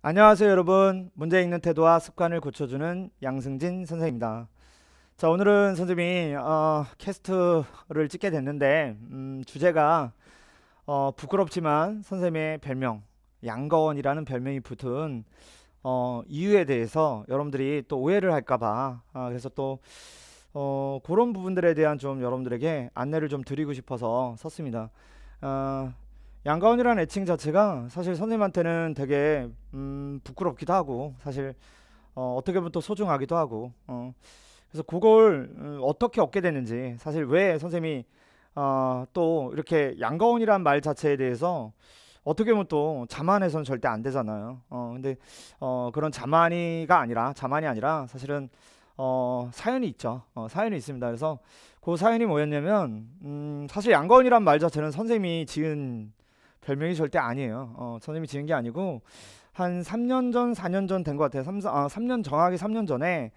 안녕하세요 여러분 문제 읽는 태도와 습관을 고쳐주는 양승진 선생입니다 자 오늘은 선생님이 어, 캐스트를 찍게 됐는데 음, 주제가 어, 부끄럽지만 선생님의 별명 양거원이라는 별명이 붙은 어, 이유에 대해서 여러분들이 또 오해를 할까봐 아, 그래서 또 어, 그런 부분들에 대한 좀 여러분들에게 안내를 좀 드리고 싶어서 썼습니다. 어, 아, 양가원이라는 애칭 자체가 사실 선생님한테는 되게 음, 부끄럽기도 하고 사실 어, 어떻게 보면 또 소중하기도 하고 어, 그래서 그걸 음, 어떻게 얻게 됐는지 사실 왜 선생님이 어, 또 이렇게 양가원이란말 자체에 대해서 어떻게 보면 또자만해선 절대 안 되잖아요. 어, 근데 어, 그런 자만이가 아니라 자만이 아니라 사실은 어, 사연이 있죠. 어, 사연이 있습니다. 그래서 그 사연이 뭐였냐면 음, 사실 양가원이란말 자체는 선생님이 지은 별명이 절대 아니에요. 어, 선생님이 지은 게 아니고 한 3년 전, 4년 전 된 것 같아요. 3, 아, 3년 정확히 3년 전에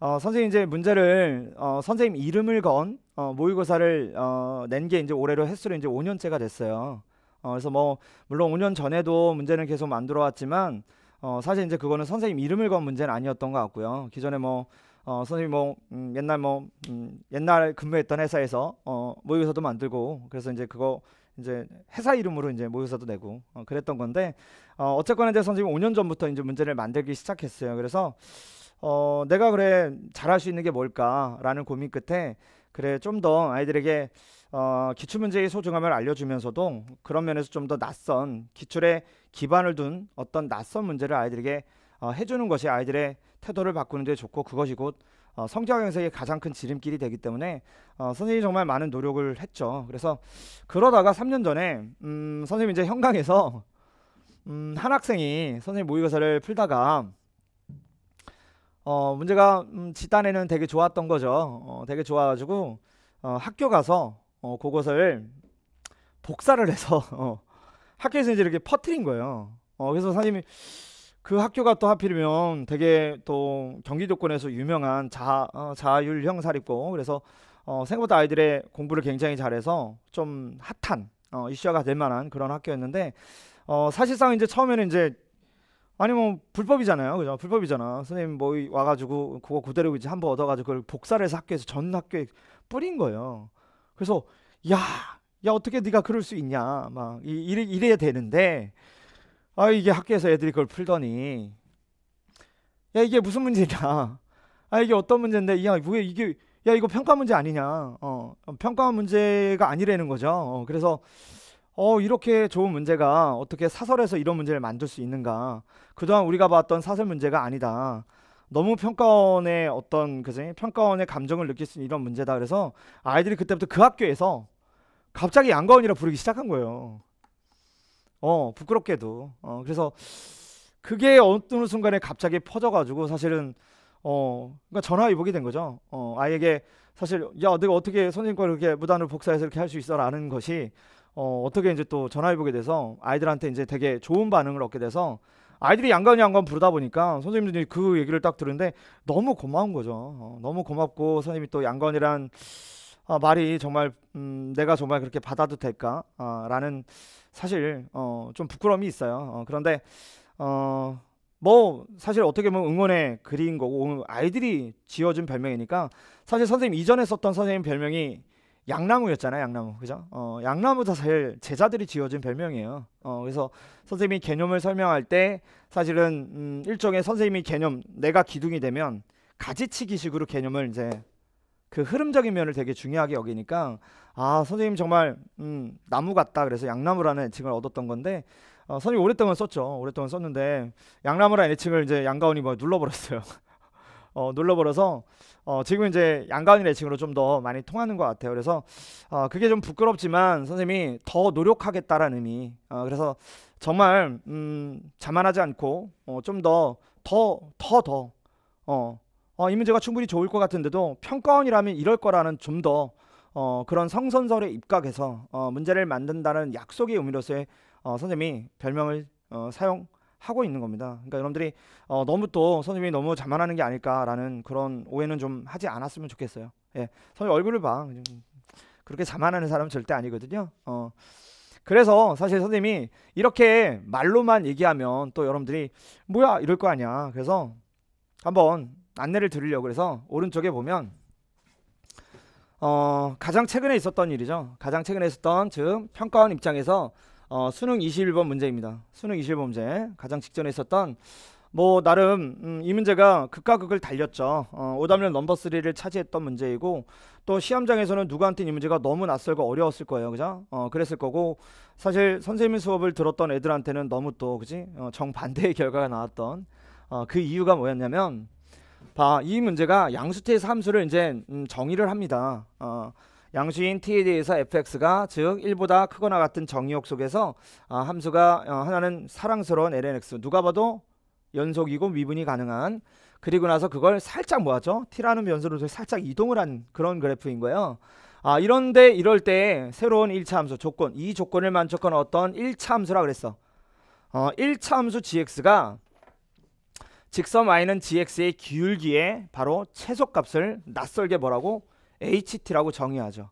어, 선생님 이제 문제를 어, 선생님 이름을 건 어, 모의고사를 어, 낸 게 이제 올해로 횟수로 이제 5년째가 됐어요. 어, 그래서 뭐 물론 5년 전에도 문제는 계속 만들어 왔지만 어, 사실 이제 그거는 선생님 이름을 건 문제는 아니었던 것 같고요. 기존에 뭐 어, 선생님 뭐 음, 옛날 뭐 음, 옛날 근무했던 회사에서 어, 모의고사도 만들고 그래서 이제 그거 이제 회사 이름으로 이제 모의사도 내고 어, 그랬던 건데 어, 어쨌거나 이제 선생님 5년 전부터 이제 문제를 만들기 시작했어요. 그래서 어, 내가 그래 잘할 수 있는 게 뭘까라는 고민 끝에 그래 좀 더 아이들에게 어, 기출 문제의 소중함을 알려주면서도 그런 면에서 좀 더 낯선 기출에 기반을 둔 어떤 낯선 문제를 아이들에게 어, 해주는 것이 아이들의 태도를 바꾸는 데 좋고 그것이 곧 어, 성적 형성의 가장 큰 지름길이 되기 때문에 어, 선생님이 정말 많은 노력을 했죠. 그래서 그러다가 3년 전에 음, 선생님 이제 현강에서 음, 한 학생이 선생님 모의고사를 풀다가 어, 문제가 음, 지단에는 되게 좋았던 거죠. 어, 되게 좋아가지고 어, 학교 가서 어, 그것을 복사를 해서 어, 학교에서 이제 이렇게 퍼트린 거예요. 어, 그래서 선생님이 그 학교가 또 하필이면 되게 또 경기 조건에서 유명한 자, 어, 자율형 사립고 그래서 어, 생각보다 아이들의 공부를 굉장히 잘해서 좀 핫한 어, 이슈가 화될 만한 그런 학교였는데 어, 사실상 이제 처음에는 이제 아니 뭐 불법이잖아요, 그죠? 불법이잖아. 선생님 뭐 와가지고 그거 그대로 이제 한번 얻어가지고 그걸 복사를 해서 학교에서 전 학교에 뿌린 거예요. 그래서 야, 야 어떻게 네가 그럴 수 있냐, 막 이, 이래, 이래야 되는데 아 이게 학교에서 애들이 그걸 풀더니 야 이게 무슨 문제냐 아 이게 어떤 문제인데 야 뭐야 이게 야 이거 평가 문제 아니냐 어 평가 문제가 아니라는 거죠 어, 그래서 어 이렇게 좋은 문제가 어떻게 사설에서 이런 문제를 만들 수 있는가 그동안 우리가 봤던 사설 문제가 아니다 너무 평가원의 어떤 그지 평가원의 감정을 느낄 수 있는 이런 문제다 그래서 아이들이 그때부터 그 학교에서 갑자기 양가원이라 부르기 시작한 거예요 어, 부끄럽게도. 어, 그래서 그게 어느 순간에 갑자기 퍼져가지고 사실은 어, 그러니까 전화위복이 된 거죠. 어, 아이에게 사실 야 내가 어떻게 선생님과 이렇게 무단으로 복사해서 이렇게 할 수 있어라는 것이 어, 어떻게 이제 또 전화위복이 돼서 아이들한테 이제 되게 좋은 반응을 얻게 돼서 아이들이 양간 양간 부르다 보니까 선생님들이 그 얘기를 딱들었는데 너무 고마운 거죠. 어, 너무 고맙고 선생님이 또 양간이란 어, 말이 정말 음, 내가 정말 그렇게 받아도 될까라는 어, 사실 어, 좀 부끄러움이 있어요. 어, 그런데 어, 뭐 사실 어떻게 보면 응원의 글인 거고 아이들이 지어준 별명이니까 사실 선생님 이전에 썼던 선생님 별명이 양나무였잖아요, 양나무. 그죠? 어, 양나무도 사실 제자들이 지어준 별명이에요. 어, 그래서 선생님이 개념을 설명할 때 사실은 음, 일종의 선생님이 개념, 내가 기둥이 되면 가지치기식으로 개념을 이제 그 흐름적인 면을 되게 중요하게 여기니까 아 선생님 정말 음, 나무 같다 그래서 양나무라는 애칭을 얻었던 건데 어, 선생님 오랫동안 썼죠 오랫동안 썼는데 양나무라는 애칭을 이제 양가운이 뭐 눌러버렸어요 어, 눌러버려서 어, 지금 이제 양가운이 애칭으로 좀 더 많이 통하는 것 같아요 그래서 어, 그게 좀 부끄럽지만 선생님이 더 노력하겠다라는 의미 어, 그래서 정말 음, 자만하지 않고 어, 좀더 더 더더 어, 어, 이 문제가 충분히 좋을 것 같은데도 평가원이라면 이럴 거라는 좀더 어, 그런 성선설에 입각해서 어, 문제를 만든다는 약속의 의미로서의 어, 선생님이 별명을 어, 사용하고 있는 겁니다. 그러니까 여러분들이 어, 너무 또 선생님이 너무 자만하는 게 아닐까라는 그런 오해는 좀 하지 않았으면 좋겠어요. 예, 선생님 얼굴을 봐. 그렇게 자만하는 사람 절대 아니거든요. 어. 그래서 사실 선생님이 이렇게 말로만 얘기하면 또 여러분들이 뭐야 이럴 거 아니야. 그래서 한번 안내를 드리려고 그래서 오른쪽에 보면 어, 가장 최근에 있었던 일이죠. 가장 최근에 있었던 즉 평가원 입장에서 어, 수능 21번 문제입니다. 수능 21번 문제 가장 직전에 있었던 뭐 나름 음, 이 문제가 극과 극을 달렸죠. 어, 오답률 넘버 3를 차지했던 문제이고 또 시험장에서는 누구한테 이 문제가 너무 낯설고 어려웠을 거예요. 그죠? 어, 그랬을 거고 사실 선생님 수업을 들었던 애들한테는 너무 또 그지? 어, 정반대의 결과가 나왔던 어, 그 이유가 뭐였냐면 봐, 이 문제가 양수태의 함수를 이제 음, 정의를 합니다. 어, 양수인 t에 대해서 fx가 즉 1보다 크거나 같은 정의역 속에서 아, 함수가 어, 하나는 사랑스러운 lnx 누가 봐도 연속이고 미분이 가능한 그리고 나서 그걸 살짝 뭐하죠? t라는 변수로 살짝 이동을 한 그런 그래프인 거예요. 아 이런데 이럴 때 새로운 1차 함수 조건 이 조건을 만족한 어떤 1차 함수라 그랬어. 어 1차 함수 gx가 직선 y는 gx의 기울기에 바로 최소값을 낯설게 뭐라고 ht라고 정의하죠.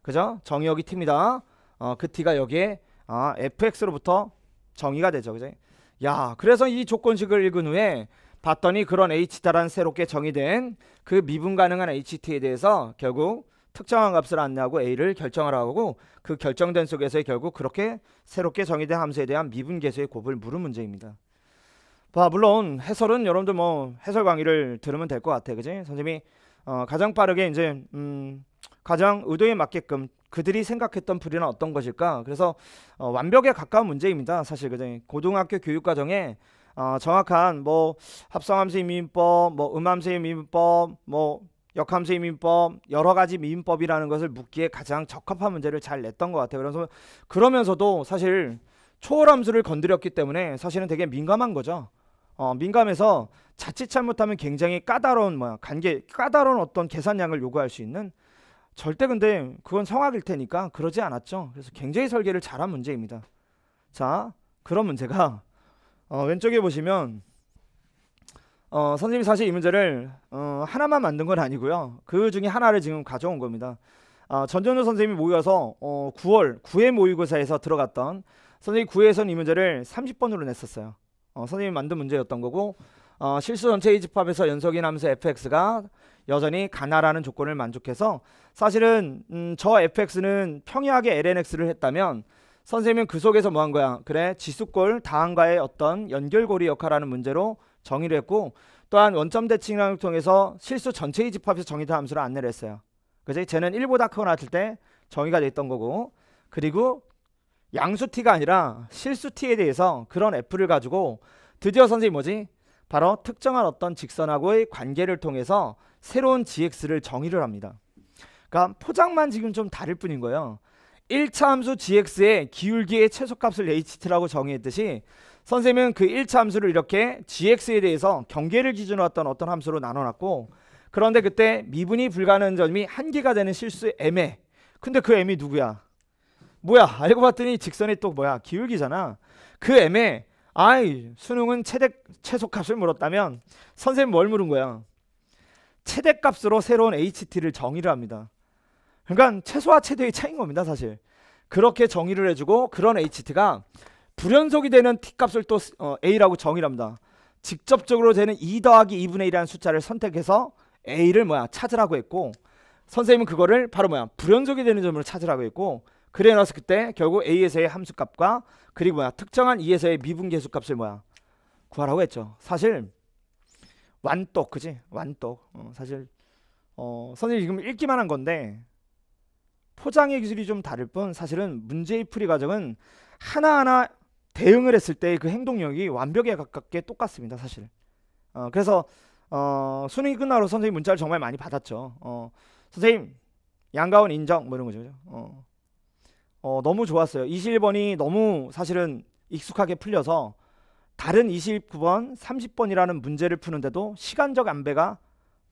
그죠? 정의 여기 t입니다. 어, 그 t가 여기에 아, fx로부터 정의가 되죠. 그죠? 야, 그래서 이 조건식을 읽은 후에 봤더니 그런 h다라는 새롭게 정의된 그 미분 가능한 ht에 대해서 결국 특정한 값을 안내하고 a를 결정하라 하고 그 결정된 속에서 결국 그렇게 새롭게 정의된 함수에 대한 미분 계수의 곱을 물은 문제입니다. 봐, 물론 해설은 여러분들 뭐 해설 강의를 들으면 될 것 같아, 그지? 선생님이 어, 가장 빠르게 이제 음, 가장 의도에 맞게끔 그들이 생각했던 불이는 어떤 것일까? 그래서 어, 완벽에 가까운 문제입니다, 사실 그지? 고등학교 교육 과정에 어, 정확한 뭐 합성함수 이민법, 뭐 음함수 이민법, 뭐 역함수 이민법 여러 가지 미인법이라는 것을 묻기에 가장 적합한 문제를 잘 냈던 것 같아요. 그래서 그러면서도 사실 초월함수를 건드렸기 때문에 사실은 되게 민감한 거죠. 어, 민감해서 자칫 잘못하면 굉장히 까다로운 뭐야 계 까다로운 어떤 계산량을 요구할 수 있는 절대 근데 그건 성악일 테니까 그러지 않았죠. 그래서 굉장히 설계를 잘한 문제입니다. 자 그런 문제가 어, 왼쪽에 보시면 어, 선생님이 사실 이 문제를 어, 하나만 만든 건 아니고요. 그 중에 하나를 지금 가져온 겁니다. 아, 전전우 선생님이 모여서 어, 9월 9회 모의고사에서 들어갔던 선생님 9회에서는 이 문제를 30번으로 냈었어요. 어, 선생님이 만든 문제였던 거고 어, 실수 전체 이집합에서 연속인 함수 fx가 여전히 가나라는 조건을 만족해서 사실은 음, 저 fx는 평이하게 lnx를 했다면 선생님은 그 속에서 뭐 한 거야? 그래 지수골다음과의 어떤 연결고리 역할하는 문제로 정의를 했고 또한 원점 대칭을 통해서 실수 전체의 집합에서 정의된 함수를 안내를 했어요. 그래서 쟤는 1보다 크거나 같을 때 정의가 됐던 거고 그리고 양수티가 아니라 실수티에 대해서 그런 애플을 가지고 드디어 선생님 뭐지? 바로 특정한 어떤 직선하고의 관계를 통해서 새로운 gx를 정의를 합니다. 그러니까 포장만 지금 좀 다를 뿐인 거예요. 1차 함수 gx의 기울기의 최소값을 h라고 정의했듯이 선생님은 그 1차 함수를 이렇게 gx에 대해서 경계를 기준으로 했던 어떤 함수로 나눠놨고 그런데 그때 미분이 불가능한 점이 한계가 되는 실수 m에 근데 그 m이 누구야? 뭐야 알고 봤더니 직선이 또 뭐야 기울기잖아. 그 애매 아이 수능은 최대 최소값을 물었다면 선생님 뭘 물은 거야? 최대값으로 새로운 HT를 정의를 합니다. 그러니까 최소와 최대의 차이인 겁니다 사실. 그렇게 정의를 해주고 그런 HT가 불연속이 되는 T값을 또 어, A라고 정의를 합니다. 직접적으로 되는 2 더하기 2분의 1이라는 숫자를 선택해서 A를 뭐야 찾으라고 했고 선생님은 그거를 바로 뭐야 불연속이 되는 점으로 찾으라고 했고 그래 놨을 그때 결국 A에서의 함수값과 그리고 뭐야 특정한 E에서의 미분계수값을 뭐야 구하라고 했죠. 사실 완똑 그지 완똑 어, 사실 어, 선생님 지금 읽기만 한 건데 포장의 기술이 좀 다를 뿐 사실은 문제의 풀이 과정은 하나하나 대응을 했을 때그 행동력이 완벽에 가깝게 똑같습니다 사실 어, 그래서 어, 수능이 끝나고 선생님 문자를 정말 많이 받았죠 어, 선생님 양가원 인정 뭐 이런 거죠 어, 어, 너무 좋았어요. 21번이 너무 사실은 익숙하게 풀려서 다른 29번, 30번이라는 문제를 푸는데도 시간적 안배가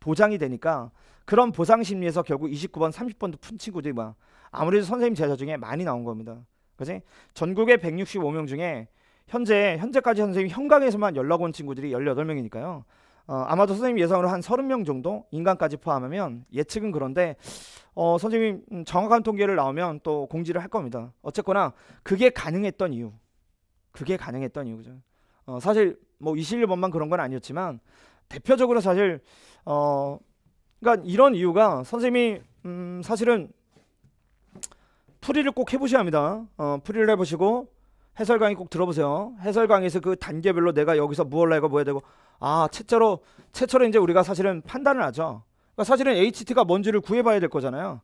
보장이 되니까 그런 보상 심리에서 결국 29번, 30번도 푼 친구들이 막 아무래도 선생님 제자 중에 많이 나온 겁니다. 그지? 전국의 165명 중에 현재 현재까지 선생님 현강에서만 연락 온 친구들이 18명이니까요. 어, 아마도 선생님 예상으로 한 30명 정도 인간까지 포함하면 예측은 그런데 어, 선생님 음, 정확한 통계를 나오면 또 공지를 할 겁니다. 어쨌거나 그게 가능했던 이유, 그게 가능했던 이유죠. 어, 사실 뭐 21번만 그런 건 아니었지만 대표적으로 사실 어, 그러니까 이런 이유가 선생님이 음, 사실은 풀이를 꼭 해보셔야 합니다. 어, 풀이를 해보시고 해설 강의 꼭 들어보세요. 해설 강의에서 그 단계별로 내가 여기서 무얼라 뭐 이거 뭐야 되고 아 채짜로 최초로 이제 우리가 사실은 판단을 하죠. 그러니까 사실은 HT가 뭔지를 구해봐야 될 거잖아요.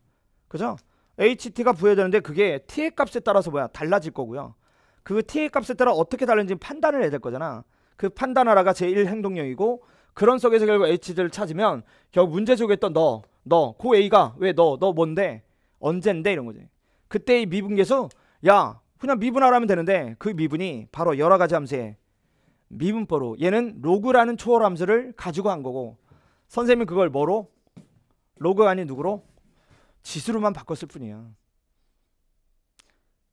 그죠? HT가 부여되는데 그게 T의 값에 따라서 뭐야 달라질 거고요. 그 T의 값에 따라 어떻게 다른지 판단을 해야 될 거잖아. 그 판단하라가 제1 행동력이고 그런 속에서 결국 H를 찾으면 결국 문제 속에 있던 너, 너, 고 A가 왜 너, 너 뭔데? 언젠데? 이런 거지. 그때의 미분계수 야 그냥 미분하라면 되는데 그 미분이 바로 여러 가지 함수에미분포로 얘는 로그라는 초월 함수를 가지고 한 거고 선생님이 그걸 뭐로? 로그가 아닌 누구로? 지수로만 바꿨을 뿐이야.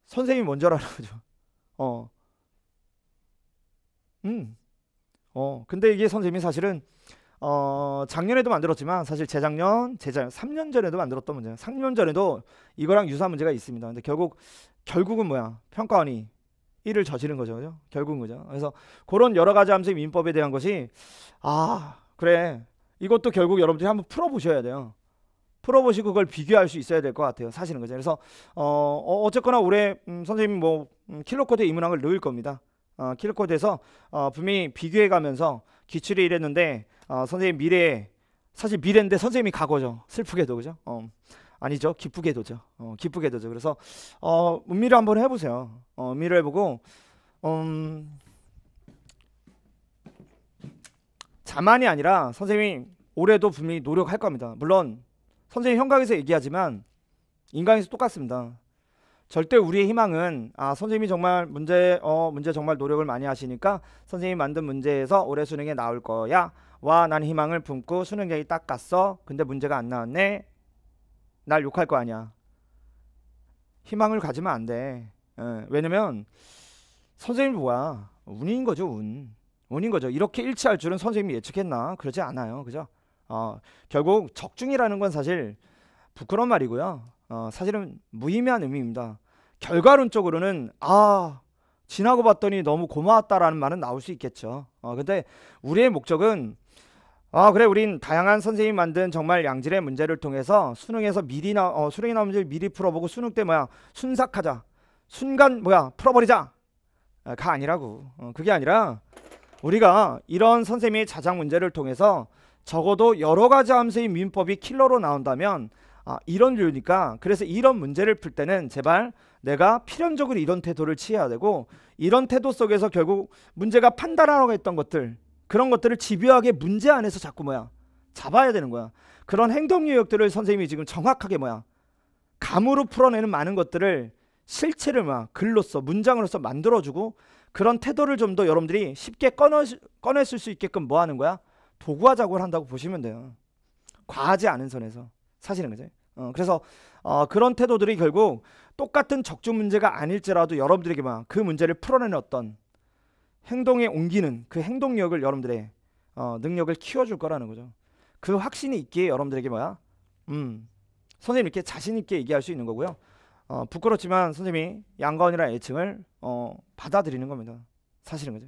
선생님이 먼저 알 아는 거죠. 어. 음. 어. 근데 이게 선생님이 사실은 어, 작년에도 만들었지만 사실 재작년, 재작년 3년 전에도 만들었던 문제 3년 전에도 이거랑 유사 문제가 있습니다. 근데 결국 결국은 뭐야? 평가원이 일을 저지른 거죠. 그죠? 결국은 거죠. 그래서 그런 여러 가지 함수의 민법에 대한 것이 아, 그래. 이것도 결국 여러분들이 한번 풀어 보셔야 돼요. 풀어 보시고 그걸 비교할 수 있어야 될 것 같아요. 사실은 거죠 그래서 어, 어, 어쨌거나 올해 음, 선생님 뭐 음, 킬러코드 이문학을 넣을 겁니다. 어, 킬러코드에서 어, 분명히 비교해 가면서 기출이 이랬는데 어, 선생님 미래에 사실 미래인데 선생님이 과거죠. 슬프게도 그죠? 어. 아니죠. 기쁘게도죠. 어, 기쁘게도죠. 그래서 어, 음미를 한번 해보세요. 어, 음미를 해보고 음, 자만이 아니라 선생님이 올해도 분명히 노력할 겁니다. 물론 선생님 현강에서 얘기하지만 인강에서 똑같습니다. 절대 우리의 희망은 아 선생님이 정말 문제 어 문제 정말 노력을 많이 하시니까 선생님이 만든 문제에서 올해 수능에 나올 거야. 와 난 희망을 품고 수능장이 딱 갔어. 근데 문제가 안 나왔네. 날 욕할 거 아니야. 희망을 가지면 안 돼. 예, 왜냐면 선생님 뭐야? 운인 거죠, 운. 운인 거죠. 이렇게 일치할 줄은 선생님이 예측했나? 그러지 않아요. 그죠? 어, 결국 적중이라는 건 사실 부끄러운 말이고요. 어, 사실은 무의미한 의미입니다. 결과론적으로는 아 지나고 봤더니 너무 고마웠다라는 말은 나올 수 있겠죠. 어, 근데 우리의 목적은 아 그래 우린 다양한 선생님이 만든 정말 양질의 문제를 통해서 수능에서 미리 나 어, 수능에 나온 문제를 미리 풀어보고 수능 때 뭐야 순삭하자 순간 뭐야 풀어버리자 아, 가 아니라고 어, 그게 아니라 우리가 이런 선생님의 자작 문제를 통해서 적어도 여러 가지 함수의 민법이 킬러로 나온다면 아, 이런 류니까 그래서 이런 문제를 풀 때는 제발 내가 필연적으로 이런 태도를 취해야 되고 이런 태도 속에서 결국 문제가 판단하라고 했던 것들 그런 것들을 집요하게 문제 안에서 자꾸 뭐야 잡아야 되는 거야. 그런 행동 유역들을 선생님이 지금 정확하게 뭐야 감으로 풀어내는 많은 것들을 실체를 막 글로써 문장으로써 만들어주고 그런 태도를 좀 더 여러분들이 쉽게 꺼내, 꺼냈을 수 있게끔 뭐 하는 거야? 도구화 작업을 한다고 보시면 돼요. 과하지 않은 선에서 사실은 그죠? 어, 그래서 어, 그런 태도들이 결국 똑같은 적중 문제가 아닐지라도 여러분들에게 막 그 문제를 풀어내는 어떤 행동에 옮기는 그 행동력을 여러분들의 어, 능력을 키워줄 거라는 거죠. 그 확신이 있기에 여러분들에게 뭐야? 음, 선생님 이렇게 자신 있게 얘기할 수 있는 거고요. 어, 부끄럽지만 선생님이 양가원이라는 애칭을 어, 받아들이는 겁니다. 사실은 그죠.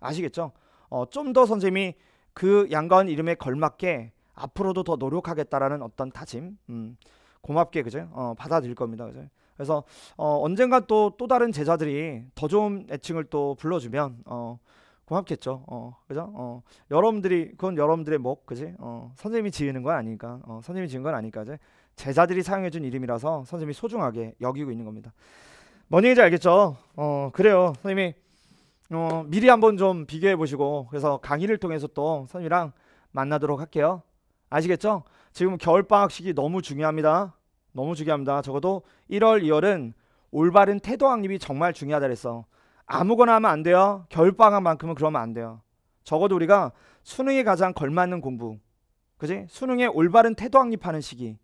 아시겠죠? 어, 좀더 선생님이 그 양가원 이름에 걸맞게 앞으로도 더 노력하겠다라는 어떤 다짐, 음, 고맙게 그죠? 어, 받아들일 겁니다. 그죠? 그래서 어, 언젠가 또 또 다른 제자들이 더 좋은 애칭을 또 불러주면 어, 고맙겠죠. 어, 그죠? 어, 여러분들이 그건 여러분들의 목, 그지? 어, 선생님이 지으는 건 아니니까, 어, 선생님이 지은 건 아니니까 이제 제자들이 사용해준 이름이라서 선생님이 소중하게 여기고 있는 겁니다. 뭔 얘기인지 알겠죠? 어, 그래요, 선생님이 어, 미리 한번 좀 비교해 보시고 그래서 강의를 통해서 또 선생님이랑 만나도록 할게요. 아시겠죠? 지금 겨울 방학 시기 너무 중요합니다. 너무 중요합니다. 적어도 1월, 2월은 올바른 태도 확립이 정말 중요하다 그랬어. 아무거나 하면 안 돼요. 겨울방학만큼은 그러면 안 돼요. 적어도 우리가 수능에 가장 걸맞는 공부. 그지? 수능에 올바른 태도 확립하는 시기.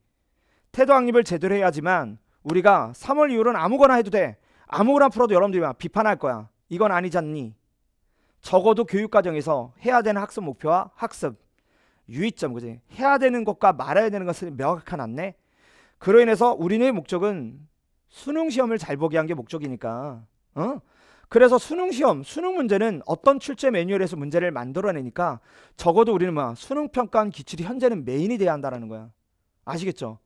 태도 확립을 제대로 해야지만 우리가 3월 이후로는 아무거나 해도 돼. 아무거나 풀어도 여러분들이 막 비판할 거야. 이건 아니잖니. 적어도 교육과정에서 해야 되는 학습 목표와 학습 유의점 그지? 해야 되는 것과 말아야 되는 것을 명확한 안내, 그로 인해서 우리의 목적은 수능 시험을 잘 보게 한 게 목적이니까. 어? 그래서 수능 시험, 수능 문제는 어떤 출제 매뉴얼에서 문제를 만들어내니까 적어도 우리는 뭐 수능 평가원 기출이 현재는 메인이 돼야 한다라는 거야. 아시겠죠?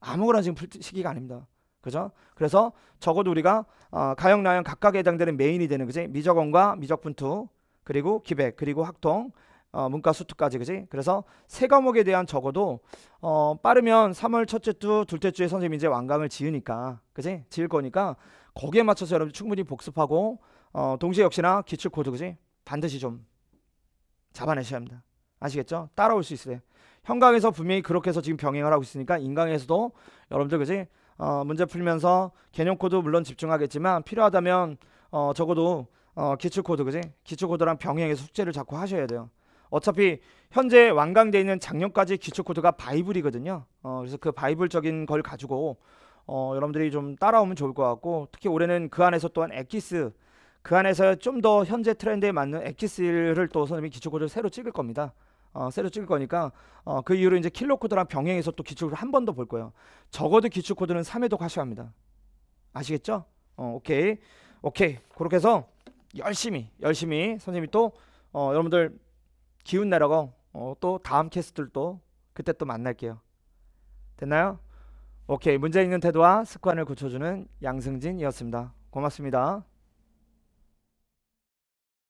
아무거나 지금 풀 시기가 아닙니다. 그죠? 그래서 적어도 우리가 어, 가형 나형 각각에 해당되는 메인이 되는 거지 미적원과 미적분투 그리고 기백 그리고 학통 어, 문과 수투까지 그지? 그래서 세 과목에 대한 적어도 어, 빠르면 3월 첫째 주, 둘째 주에 선생님 이제 완강을 지으니까 그지? 지을 거니까 거기에 맞춰서 여러분 충분히 복습하고 어, 동시에 역시나 기출 코드 그지? 반드시 좀 잡아내셔야 합니다. 아시겠죠? 따라올 수 있어요. 현강에서 분명히 그렇게 해서 지금 병행을 하고 있으니까 인강에서도 여러분들 그지? 어, 문제 풀면서 개념 코드 물론 집중하겠지만 필요하다면 어, 적어도 어, 기출 코드 그지? 기출 코드랑 병행해서 숙제를 자꾸 하셔야 돼요. 어차피 현재 완강되어 있는 작년까지 기초 코드가 바이블이거든요. 어, 그래서 그 바이블적인 걸 가지고 어, 여러분들이 좀 따라오면 좋을 것 같고 특히 올해는 그 안에서 또한 엑기스 그 안에서 좀 더 현재 트렌드에 맞는 엑기스를 또 선생님이 기초 코드를 새로 찍을 겁니다. 어, 새로 찍을 거니까 어, 그 이후로 이제 킬러 코드랑 병행해서 또 기초 코드 한번 더 볼 거예요. 적어도 기초 코드는 3회도 가셔야 합니다. 아시겠죠? 어, 오케이. 오케이. 그렇게 해서 열심히 열심히 선생님이 또 어, 여러분들 기운 내라고 어, 또 다음 캐스트들도 그때 또 만날게요. 됐나요? 오케이 문제 있는 태도와 습관을 고쳐주는 양승진이었습니다. 고맙습니다.